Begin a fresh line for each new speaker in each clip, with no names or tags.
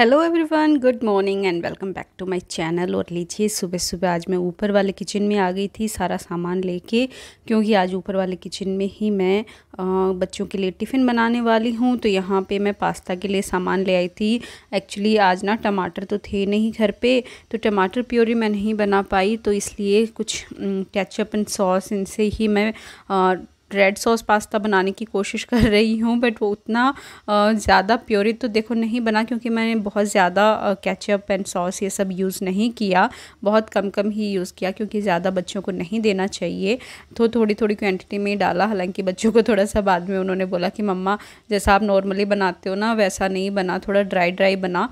hello everyone good morning and welcome back to my channel और लीजिए सुबह सुबह आज मैं ऊपर वाले किचन में आ गई थी सारा सामान लेके क्योंकि आज ऊपर वाले किचन में ही मैं आ, बच्चों के लिए टिफ़िन बनाने वाली हूँ तो यहाँ पे मैं पास्ता के लिए सामान ले आई थी एक्चुअली आज ना टमाटर तो थे नहीं घर पर तो टमाटर प्योरी मैं नहीं बना पाई तो इसलिए कुछ कैचअप एंड सॉस इनसे ही मैं आ, रेड सॉस पास्ता बनाने की कोशिश कर रही हूँ बट वो उतना ज़्यादा प्योरी तो देखो नहीं बना क्योंकि मैंने बहुत ज़्यादा कैचअप एंड सॉस ये सब यूज़ नहीं किया बहुत कम कम ही यूज़ किया क्योंकि ज़्यादा बच्चों को नहीं देना चाहिए तो थोड़ी थोड़ी क्वान्टिटी में डाला हालांकि बच्चों को थोड़ा सा बाद में उन्होंने बोला कि मम्मा जैसा आप नॉर्मली बनाते हो ना वैसा नहीं बना थोड़ा ड्राई ड्राई बना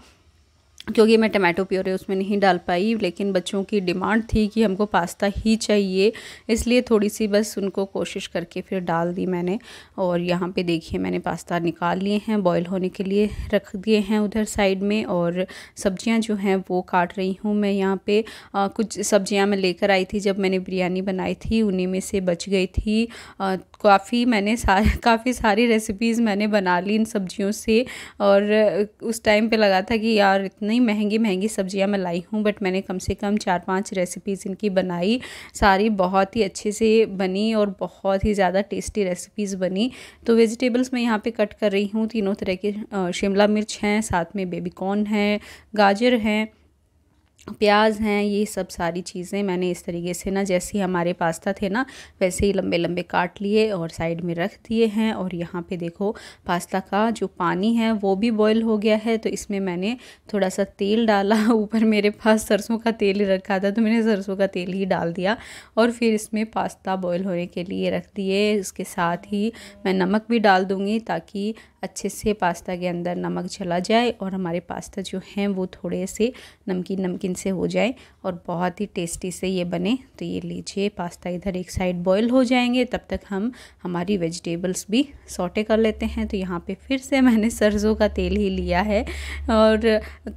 क्योंकि मैं टमाटो प्योरे उसमें नहीं डाल पाई लेकिन बच्चों की डिमांड थी कि हमको पास्ता ही चाहिए इसलिए थोड़ी सी बस उनको कोशिश करके फिर डाल दी मैंने और यहाँ पे देखिए मैंने पास्ता निकाल लिए हैं बॉईल होने के लिए रख दिए हैं उधर साइड में और सब्जियाँ जो हैं वो काट रही हूँ मैं यहाँ पर कुछ सब्जियाँ मैं लेकर आई थी जब मैंने बिरयानी बनाई थी उन्हीं में से बच गई थी काफ़ी मैंने सारे काफ़ी सारी रेसिपीज़ मैंने बना ली इन सब्जियों से और उस टाइम पर लगा था कि यार इतनी इतनी महंगी महंगी सब्जियां मैं लाई हूँ बट मैंने कम से कम चार पांच रेसिपीज़ इनकी बनाई सारी बहुत ही अच्छे से बनी और बहुत ही ज़्यादा टेस्टी रेसिपीज़ बनी तो वेजिटेबल्स मैं यहाँ पे कट कर रही हूँ तीनों तरह के शिमला मिर्च हैं साथ में बेबीकॉर्न है गाजर हैं प्याज हैं ये सब सारी चीज़ें मैंने इस तरीके से ना जैसे हमारे पास्ता थे ना वैसे ही लंबे लंबे काट लिए और साइड में रख दिए हैं और यहाँ पे देखो पास्ता का जो पानी है वो भी बॉईल हो गया है तो इसमें मैंने थोड़ा सा तेल डाला ऊपर मेरे पास सरसों का तेल रखा था तो मैंने सरसों का तेल ही डाल दिया और फिर इसमें पास्ता बॉयल होने के लिए रख दिए इसके साथ ही मैं नमक भी डाल दूँगी ताकि अच्छे से पास्ता के अंदर नमक चला जाए और हमारे पास्ता जो हैं वो थोड़े से नमकीन नमकीन से हो जाए और बहुत ही टेस्टी से ये बने तो ये लीजिए पास्ता इधर एक साइड बॉईल हो जाएंगे तब तक हम हमारी वेजिटेबल्स भी सोटे कर लेते हैं तो यहाँ पे फिर से मैंने सरसों का तेल ही लिया है और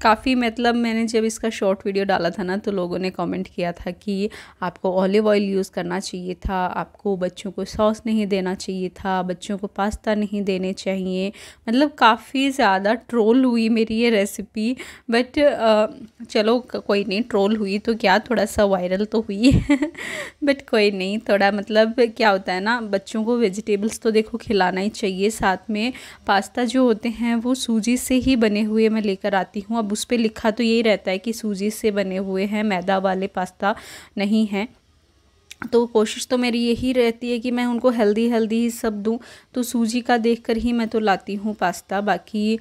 काफ़ी मतलब मैंने जब इसका शॉर्ट वीडियो डाला था ना तो लोगों ने कमेंट किया था कि आपको ऑलिव ऑयल यूज़ करना चाहिए था आपको बच्चों को सॉस नहीं देना चाहिए था बच्चों को पास्ता नहीं देने चाहिए मतलब काफ़ी ज़्यादा ट्रोल हुई मेरी ये रेसिपी बट चलो कोई नहीं ट्रोल हुई तो क्या थोड़ा सा वायरल तो हुई बट कोई नहीं थोड़ा मतलब क्या होता है ना बच्चों को वेजिटेबल्स तो देखो खिलाना ही चाहिए साथ में पास्ता जो होते हैं वो सूजी से ही बने हुए मैं लेकर आती हूँ अब उस पर लिखा तो यही रहता है कि सूजी से बने हुए हैं मैदा वाले पास्ता नहीं हैं तो कोशिश तो मेरी यही रहती है कि मैं उनको हेल्दी हेल्दी ही सब दूँ तो सूजी का देखकर ही मैं तो लाती हूँ पास्ता बाकी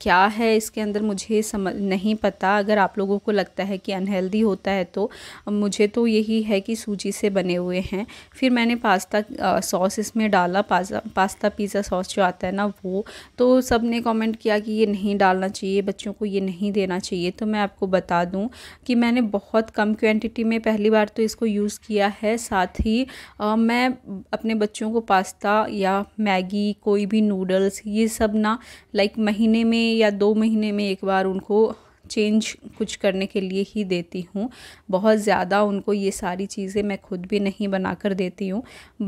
क्या है इसके अंदर मुझे समझ नहीं पता अगर आप लोगों को लगता है कि अनहेल्दी होता है तो मुझे तो यही है कि सूजी से बने हुए हैं फिर मैंने पास्ता सॉस इसमें डाला पास्ता पास्ता पिज़्ज़ा सॉस जो आता है ना वो तो सब ने कॉमेंट किया कि ये नहीं डालना चाहिए बच्चों को ये नहीं देना चाहिए तो मैं आपको बता दूँ कि मैंने बहुत कम क्वान्टिटी में पहली बार तो इसको यूज़ किया है साथ ही आ, मैं अपने बच्चों को पास्ता या मैगी कोई भी नूडल्स ये सब ना लाइक महीने में या दो महीने में एक बार उनको चेंज कुछ करने के लिए ही देती हूँ बहुत ज़्यादा उनको ये सारी चीज़ें मैं खुद भी नहीं बना कर देती हूँ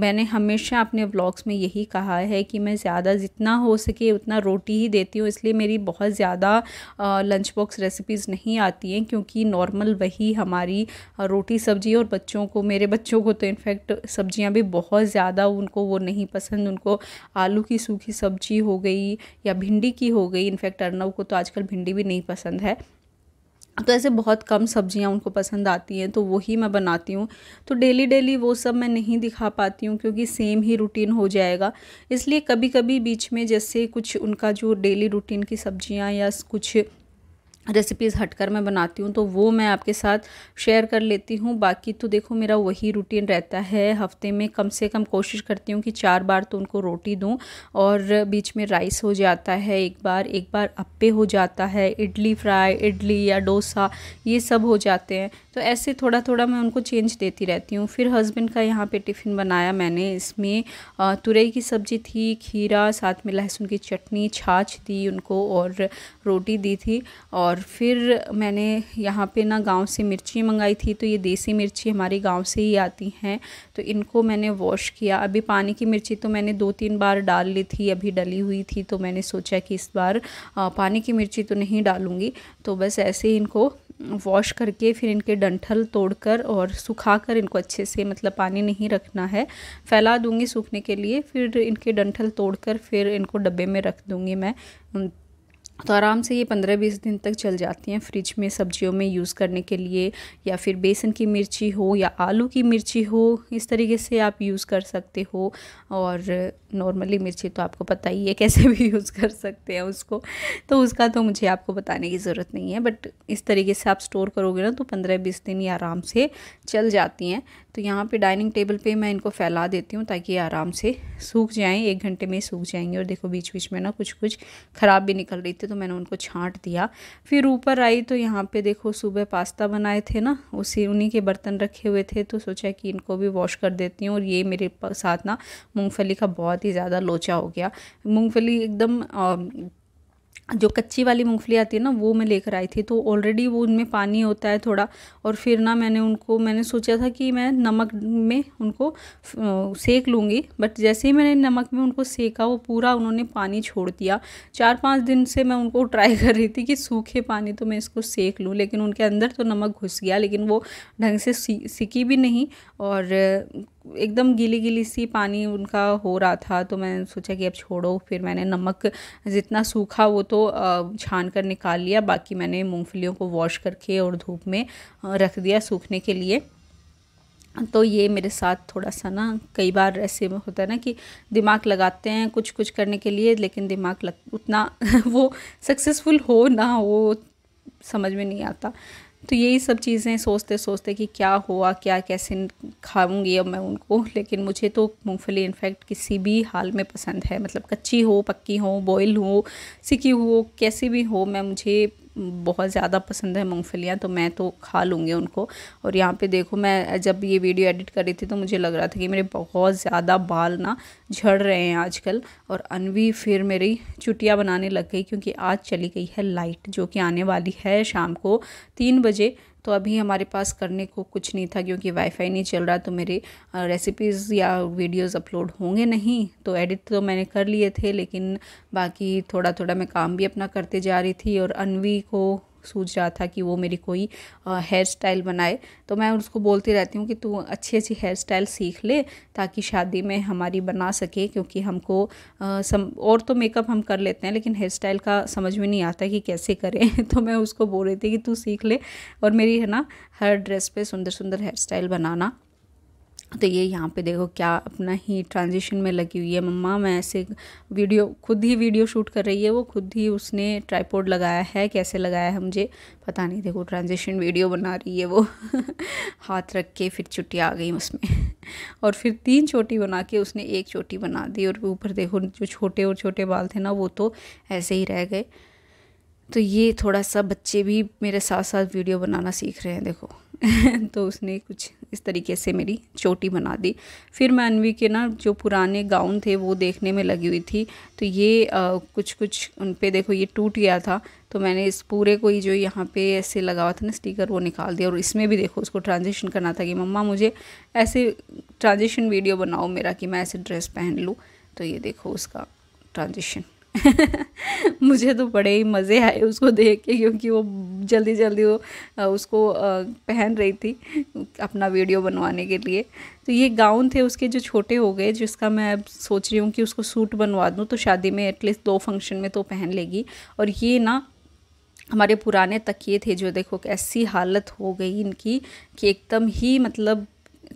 मैंने हमेशा अपने ब्लॉग्स में यही कहा है कि मैं ज़्यादा जितना हो सके उतना रोटी ही देती हूँ इसलिए मेरी बहुत ज़्यादा लंच बॉक्स रेसिपीज़ नहीं आती हैं क्योंकि नॉर्मल वही हमारी रोटी सब्जी और बच्चों को मेरे बच्चों को तो इनफैक्ट सब्जियाँ भी बहुत ज़्यादा उनको वो नहीं पसंद उनको आलू की सूखी सब्जी हो गई या भिंडी की हो गई इनफैक्ट अर्नव को तो आजकल भिंडी भी नहीं पसंद है तो ऐसे बहुत कम सब्जियां उनको पसंद आती हैं तो वही मैं बनाती हूँ तो डेली डेली वो सब मैं नहीं दिखा पाती हूँ क्योंकि सेम ही रूटीन हो जाएगा इसलिए कभी कभी बीच में जैसे कुछ उनका जो डेली रूटीन की सब्जियां या कुछ रेसिपीज़ हटकर मैं बनाती हूँ तो वो मैं आपके साथ शेयर कर लेती हूँ बाकी तो देखो मेरा वही रूटीन रहता है हफ्ते में कम से कम कोशिश करती हूँ कि चार बार तो उनको रोटी दूँ और बीच में राइस हो जाता है एक बार एक बार अप्पे हो जाता है इडली फ्राई इडली या डोसा ये सब हो जाते हैं तो ऐसे थोड़ा थोड़ा मैं उनको चेंज देती रहती हूँ फिर हस्बैंड का यहाँ पे टिफ़िन बनाया मैंने इसमें तुरई की सब्ज़ी थी खीरा साथ में लहसुन की चटनी छाछ दी उनको और रोटी दी थी और और फिर मैंने यहाँ पे ना गांव से मिर्ची मंगाई थी तो ये देसी मिर्ची हमारे गांव से ही आती हैं तो इनको मैंने वॉश किया अभी पानी की मिर्ची तो मैंने दो तीन बार डाल ली थी अभी डली हुई थी तो मैंने सोचा कि इस बार पानी की मिर्ची तो नहीं डालूँगी तो बस ऐसे ही इनको वॉश करके फिर इनके डंठल तोड़कर और सुखाकर कर इनको अच्छे से मतलब पानी नहीं रखना है फैला दूँगी सूखने के लिए फिर इनके डंठल तोड़कर फिर इनको डब्बे में रख दूँगी मैं तो आराम से ये पंद्रह बीस दिन तक चल जाती हैं फ्रिज में सब्जियों में यूज़ करने के लिए या फिर बेसन की मिर्ची हो या आलू की मिर्ची हो इस तरीके से आप यूज़ कर सकते हो और नॉर्मली मिर्ची तो आपको पता ही है कैसे भी यूज़ कर सकते हैं उसको तो उसका तो मुझे आपको बताने की ज़रूरत नहीं है बट इस तरीके से आप स्टोर करोगे ना तो पंद्रह बीस दिन ये आराम से चल जाती हैं तो यहाँ पे डाइनिंग टेबल पे मैं इनको फैला देती हूँ ताकि ये आराम से सूख जाएँ एक घंटे में सूख जाएंगे और देखो बीच बीच में ना कुछ कुछ ख़राब भी निकल रही थी तो तो मैंने उनको छाँट दिया फिर ऊपर आई तो यहाँ पे देखो सुबह पास्ता बनाए थे ना उसी उन्हीं के बर्तन रखे हुए थे तो सोचा कि इनको भी वॉश कर देती हूँ और ये मेरे साथ ना मूँगफली का बहुत ही ज़्यादा लोचा हो गया मूँगफली एकदम जो कच्ची वाली मूंगफली आती है ना वो मैं लेकर आई थी तो ऑलरेडी वो उनमें पानी होता है थोड़ा और फिर ना मैंने उनको मैंने सोचा था कि मैं नमक में उनको सेक लूँगी बट जैसे ही मैंने नमक में उनको सेका वो पूरा उन्होंने पानी छोड़ दिया चार पाँच दिन से मैं उनको ट्राई कर रही थी कि सूखे पानी तो मैं इसको सेक लूँ लेकिन उनके अंदर तो नमक घुस गया लेकिन वो ढंग से सिकी भी नहीं और एकदम गीली गीली सी पानी उनका हो रहा था तो मैंने सोचा कि अब छोड़ो फिर मैंने नमक जितना सूखा वो तो छान कर निकाल लिया बाकी मैंने मूँगफलियों को वॉश करके और धूप में रख दिया सूखने के लिए तो ये मेरे साथ थोड़ा सा ना कई बार ऐसे में होता है ना कि दिमाग लगाते हैं कुछ कुछ करने के लिए लेकिन दिमाग लग उतना वो सक्सेसफुल हो ना हो समझ में नहीं आता तो यही सब चीज़ें सोचते सोचते कि क्या हुआ क्या कैसे खाऊंगी अब मैं उनको लेकिन मुझे तो मूंगफली इनफैक्ट किसी भी हाल में पसंद है मतलब कच्ची हो पक्की हो बॉयल हो सिकी हो कैसी भी हो मैं मुझे बहुत ज़्यादा पसंद है मूँगफलियाँ तो मैं तो खा लूँगी उनको और यहाँ पे देखो मैं जब ये वीडियो एडिट कर रही थी तो मुझे लग रहा था कि मेरे बहुत ज़्यादा बाल ना झड़ रहे हैं आजकल और अनवी फिर मेरी चुटिया बनाने लग गई क्योंकि आज चली गई है लाइट जो कि आने वाली है शाम को तीन बजे तो अभी हमारे पास करने को कुछ नहीं था क्योंकि वाईफाई नहीं चल रहा तो मेरे रेसिपीज़ या वीडियोस अपलोड होंगे नहीं तो एडिट तो मैंने कर लिए थे लेकिन बाकी थोड़ा थोड़ा मैं काम भी अपना करते जा रही थी और अनवी को सूझ रहा था कि वो मेरी कोई हेयर स्टाइल बनाए तो मैं उसको बोलती रहती हूँ कि तू अच्छी अच्छी हेयर स्टाइल सीख ले ताकि शादी में हमारी बना सके क्योंकि हमको सम और तो मेकअप हम कर लेते हैं लेकिन हेयर स्टाइल का समझ में नहीं आता कि कैसे करें तो मैं उसको बोल रही थी कि तू सीख ले और मेरी है ना हर ड्रेस पर सुंदर सुंदर हेयर स्टाइल बनाना तो ये यहाँ पे देखो क्या अपना ही ट्रांजिशन में लगी हुई है मम्मा मैं ऐसे वीडियो खुद ही वीडियो शूट कर रही है वो खुद ही उसने ट्राईपोर्ड लगाया है कैसे लगाया है मुझे पता नहीं देखो ट्रांजिशन वीडियो बना रही है वो हाथ रख के फिर चुट्टी आ गई उसमें और फिर तीन चोटी बना के उसने एक चोटी बना दी और ऊपर देखो जो छोटे और छोटे बाल थे ना वो तो ऐसे ही रह गए तो ये थोड़ा सा बच्चे भी मेरे साथ साथ वीडियो बनाना सीख रहे हैं देखो तो उसने कुछ इस तरीके से मेरी चोटी बना दी फिर मैं अनवी के ना जो पुराने गाउन थे वो देखने में लगी हुई थी तो ये आ, कुछ कुछ उन पर देखो ये टूट गया था तो मैंने इस पूरे को ही जो यहाँ पे ऐसे लगा हुआ था ना स्टिकर वो निकाल दिया और इसमें भी देखो उसको ट्रांजेक्शन करना था कि मम्मा मुझे ऐसे ट्रांजेक्शन वीडियो बनाओ मेरा कि मैं ऐसे ड्रेस पहन लूँ तो ये देखो उसका ट्रांजेक्शन मुझे तो बड़े ही मज़े आए उसको देख के क्योंकि वो जल्दी जल्दी वो उसको पहन रही थी अपना वीडियो बनवाने के लिए तो ये गाउन थे उसके जो छोटे हो गए जिसका मैं अब सोच रही हूँ कि उसको सूट बनवा दूँ तो शादी में एटलीस्ट दो फंक्शन में तो पहन लेगी और ये ना हमारे पुराने तकिए थे जो देखो कैसी हालत हो गई इनकी कि एकदम ही मतलब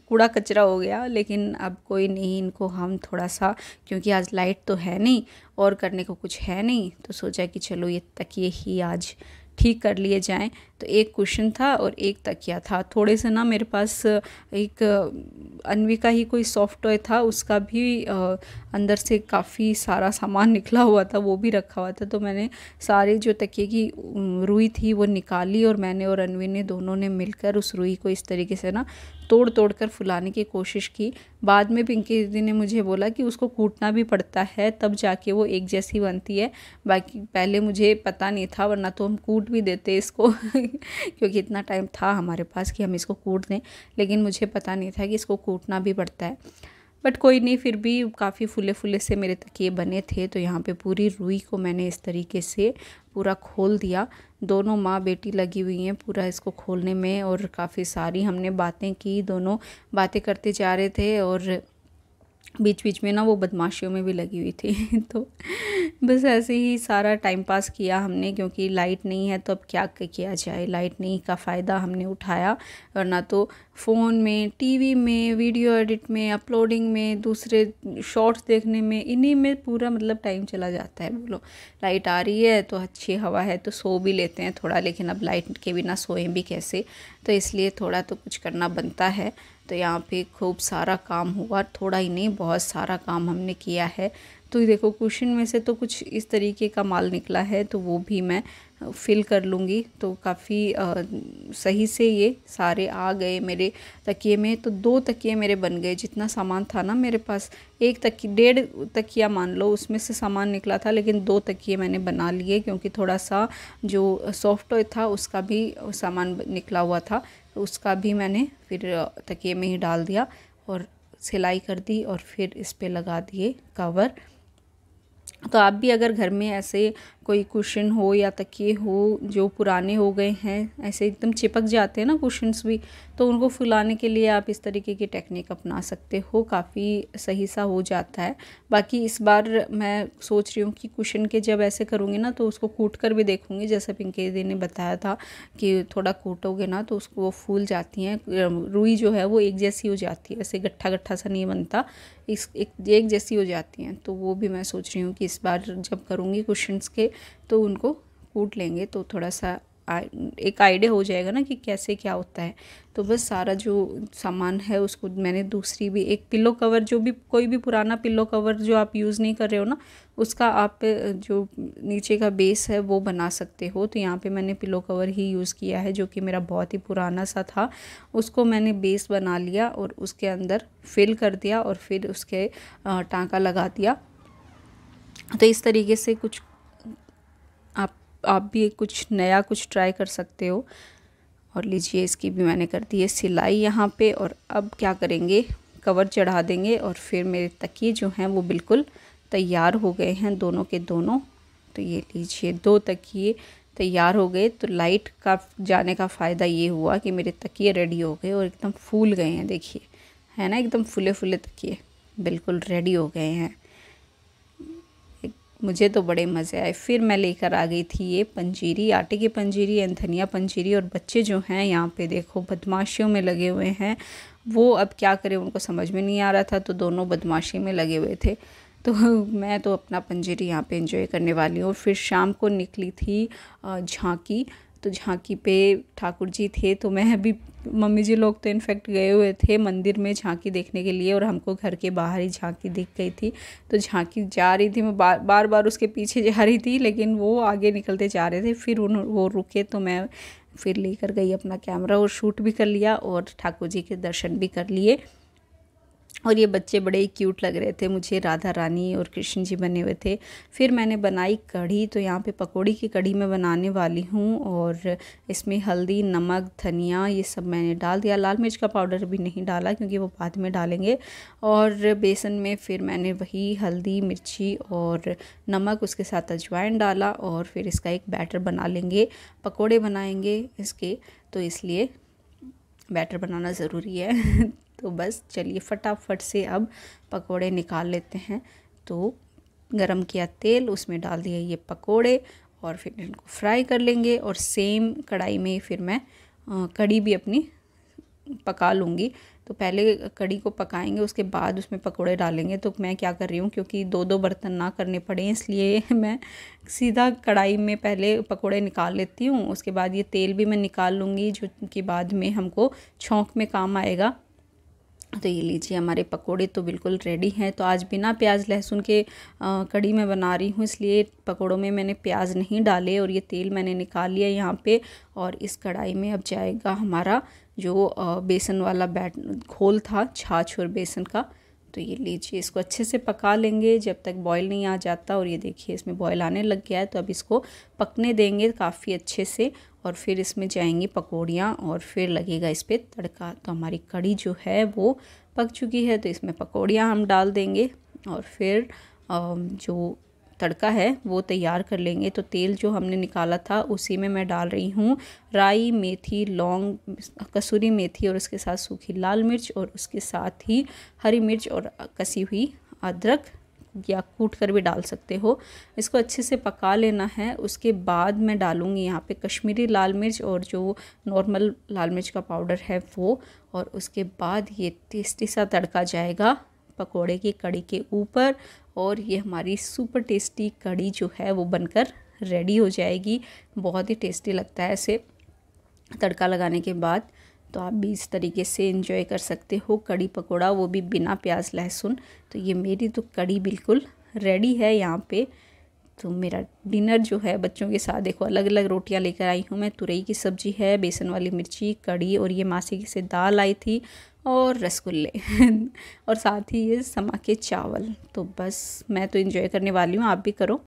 कूड़ा कचरा हो गया लेकिन अब कोई नहीं इनको हम थोड़ा सा क्योंकि आज लाइट तो है नहीं और करने को कुछ है नहीं तो सोचा कि चलो ये तकिए ही आज ठीक कर लिए जाएं तो एक कुशन था और एक तकिया था थोड़े से ना मेरे पास एक अनवी का ही कोई सॉफ्ट टॉय था उसका भी अंदर से काफ़ी सारा सामान निकला हुआ था वो भी रखा हुआ था तो मैंने सारे जो तकिए की रुई थी वो निकाली और मैंने और अनवी ने दोनों ने मिलकर उस रुई को इस तरीके से ना तोड़ तोड़ कर फुलाने की कोशिश की बाद में पिंकी दीदी ने मुझे बोला कि उसको कूटना भी पड़ता है तब जाके वो एक जैसी बनती है बाकी पहले मुझे पता नहीं था वरना तो हम कूट भी देते इसको क्योंकि इतना टाइम था हमारे पास कि हम इसको कूट दें लेकिन मुझे पता नहीं था कि इसको कूटना भी पड़ता है बट कोई नहीं फिर भी काफ़ी फूले फूले से मेरे तकिए बने थे तो यहाँ पे पूरी रुई को मैंने इस तरीके से पूरा खोल दिया दोनों माँ बेटी लगी हुई हैं पूरा इसको खोलने में और काफ़ी सारी हमने बातें की दोनों बातें करते जा रहे थे और बीच बीच में ना वो बदमाशियों में भी लगी हुई थी तो बस ऐसे ही सारा टाइम पास किया हमने क्योंकि लाइट नहीं है तो अब क्या किया जाए लाइट नहीं का फ़ायदा हमने उठाया वरना तो फ़ोन में टीवी में वीडियो एडिट में अपलोडिंग में दूसरे शॉर्ट्स देखने में इन्हीं में पूरा मतलब टाइम चला जाता है बोलो लाइट आ रही है तो अच्छी हवा है तो सो भी लेते हैं थोड़ा लेकिन अब लाइट के बिना सोएं भी कैसे तो इसलिए थोड़ा तो कुछ करना बनता है तो यहाँ पे खूब सारा काम हुआ थोड़ा ही नहीं बहुत सारा काम हमने किया है तो देखो क्वेश्चन में से तो कुछ इस तरीके का माल निकला है तो वो भी मैं फिल कर लूँगी तो काफ़ी सही से ये सारे आ गए मेरे तकिए में तो दो तकिए मेरे बन गए जितना सामान था ना मेरे पास एक तक डेढ़ तकिया मान लो उसमें से सामान निकला था लेकिन दो तकिए मैंने बना लिए क्योंकि थोड़ा सा जो सॉफ्ट था उसका भी सामान निकला हुआ था उसका भी मैंने फिर तकिए में ही डाल दिया और सिलाई कर दी और फिर इस पर लगा दिए कवर तो आप भी अगर घर में ऐसे कोई कुशन हो या तकिए हो जो पुराने हो गए हैं ऐसे एकदम चिपक जाते हैं ना कुशन्स भी तो उनको फुलाने के लिए आप इस तरीके की टेक्निक अपना सकते हो काफ़ी सही सा हो जाता है बाकी इस बार मैं सोच रही हूँ कि कुशन के जब ऐसे करूँगी ना तो उसको कूट कर भी देखूँगी जैसे पिंके दी ने बताया था कि थोड़ा कूटोगे ना तो उसको वो फूल जाती हैं रुई जो है वो एक जैसी हो जाती है ऐसे गट्ठा गट्ठा सा नहीं बनता इस एक, एक जैसी हो जाती हैं तो वो भी मैं सोच रही हूँ कि इस बार जब करूँगी कुशन्स के तो उनको कूट लेंगे तो थोड़ा सा आ, एक आइडिया हो जाएगा ना कि कैसे क्या होता है तो बस सारा जो सामान है उसको मैंने दूसरी भी एक पिल्लो कवर जो भी कोई भी पुराना पिल्लो कवर जो आप यूज़ नहीं कर रहे हो ना उसका आप जो नीचे का बेस है वो बना सकते हो तो यहाँ पे मैंने पिल्लो कवर ही यूज़ किया है जो कि मेरा बहुत ही पुराना सा था उसको मैंने बेस बना लिया और उसके अंदर फिल कर दिया और फिर उसके टाँका लगा दिया तो इस तरीके से कुछ आप भी कुछ नया कुछ ट्राई कर सकते हो और लीजिए इसकी भी मैंने कर दी है सिलाई यहाँ पे और अब क्या करेंगे कवर चढ़ा देंगे और फिर मेरे तकिए जो हैं वो बिल्कुल तैयार हो गए हैं दोनों के दोनों तो ये लीजिए दो तकिए तैयार हो गए तो लाइट का जाने का फ़ायदा ये हुआ कि मेरे तकिए रेडी हो गए और एकदम फूल गए हैं देखिए है ना एकदम फूले फूले तकिए बिल्कुल रेडी हो गए हैं मुझे तो बड़े मज़े आए फिर मैं लेकर आ गई थी ये पंजीरी आटे की पंजीरी एंड धनिया पंजीरी और बच्चे जो हैं यहाँ पे देखो बदमाशियों में लगे हुए हैं वो अब क्या करें उनको समझ में नहीं आ रहा था तो दोनों बदमाशी में लगे हुए थे तो मैं तो अपना पंजीरी यहाँ पे एंजॉय करने वाली हूँ फिर शाम को निकली थी झांकी तो झांकी पे ठाकुर जी थे तो मैं अभी मम्मी जी लोग तो इनफैक्ट गए हुए थे मंदिर में झांकी देखने के लिए और हमको घर के बाहर ही झांकी दिख गई थी तो झांकी जा रही थी मैं बार बार बार उसके पीछे जा रही थी लेकिन वो आगे निकलते जा रहे थे फिर उन वो रुके तो मैं फिर लेकर गई अपना कैमरा और शूट भी कर लिया और ठाकुर जी के दर्शन भी कर लिए और ये बच्चे बड़े ही क्यूट लग रहे थे मुझे राधा रानी और कृष्ण जी बने हुए थे फिर मैंने बनाई कढ़ी तो यहाँ पे पकोड़ी की कढ़ी मैं बनाने वाली हूँ और इसमें हल्दी नमक धनिया ये सब मैंने डाल दिया लाल मिर्च का पाउडर भी नहीं डाला क्योंकि वो बाद में डालेंगे और बेसन में फिर मैंने वही हल्दी मिर्ची और नमक उसके साथ अजवाइन डाला और फिर इसका एक बैटर बना लेंगे पकौड़े बनाएंगे इसके तो इसलिए बैटर बनाना ज़रूरी है तो बस चलिए फटाफट से अब पकोड़े निकाल लेते हैं तो गरम किया तेल उसमें डाल दिया ये पकोड़े और फिर इनको फ्राई कर लेंगे और सेम कढ़ाई में फिर मैं कड़ी भी अपनी पका लूँगी तो पहले कड़ी को पकाएंगे उसके बाद उसमें पकौड़े डालेंगे तो मैं क्या कर रही हूँ क्योंकि दो दो बर्तन ना करने पड़े इसलिए मैं सीधा कढ़ाई में पहले पकौड़े निकाल लेती हूँ उसके बाद ये तेल भी मैं निकाल लूँगी जो कि बाद में हमको छोंक में काम आएगा तो ये लीजिए हमारे पकोड़े तो बिल्कुल रेडी हैं तो आज बिना प्याज लहसुन के कड़ी में बना रही हूँ इसलिए पकोड़ों में मैंने प्याज नहीं डाले और ये तेल मैंने निकाल लिया यहाँ पे और इस कढ़ाई में अब जाएगा हमारा जो बेसन वाला बैट घोल था छाछ और बेसन का तो ये लीजिए इसको अच्छे से पका लेंगे जब तक बॉयल नहीं आ जाता और ये देखिए इसमें बॉयल आने लग गया है तो अब इसको पकने देंगे काफ़ी अच्छे से और फिर इसमें जाएंगी पकौड़ियाँ और फिर लगेगा इस पर तड़का तो हमारी कड़ी जो है वो पक चुकी है तो इसमें पकौड़ियाँ हम डाल देंगे और फिर जो तड़का है वो तैयार कर लेंगे तो तेल जो हमने निकाला था उसी में मैं डाल रही हूँ राई मेथी लौंग कसूरी मेथी और उसके साथ सूखी लाल मिर्च और उसके साथ ही हरी मिर्च और कसी हुई अदरक या कूट कर भी डाल सकते हो इसको अच्छे से पका लेना है उसके बाद मैं डालूँगी यहाँ पे कश्मीरी लाल मिर्च और जो नॉर्मल लाल मिर्च का पाउडर है वो और उसके बाद ये टेस्टी सा तड़का जाएगा पकोड़े की कड़ी के ऊपर और ये हमारी सुपर टेस्टी कड़ी जो है वो बनकर रेडी हो जाएगी बहुत ही टेस्टी लगता है इसे तड़का लगाने के बाद तो आप भी इस तरीके से इंजॉय कर सकते हो कड़ी पकोड़ा वो भी बिना प्याज लहसुन तो ये मेरी तो कड़ी बिल्कुल रेडी है यहाँ पे तो मेरा डिनर जो है बच्चों के साथ देखो अलग अलग रोटियाँ लेकर आई हूँ मैं तुरई की सब्ज़ी है बेसन वाली मिर्ची कड़ी और ये मासी की से दाल आई थी और रसगुल्ले और साथ ही ये समा के चावल तो बस मैं तो इन्जॉय करने वाली हूँ आप भी करो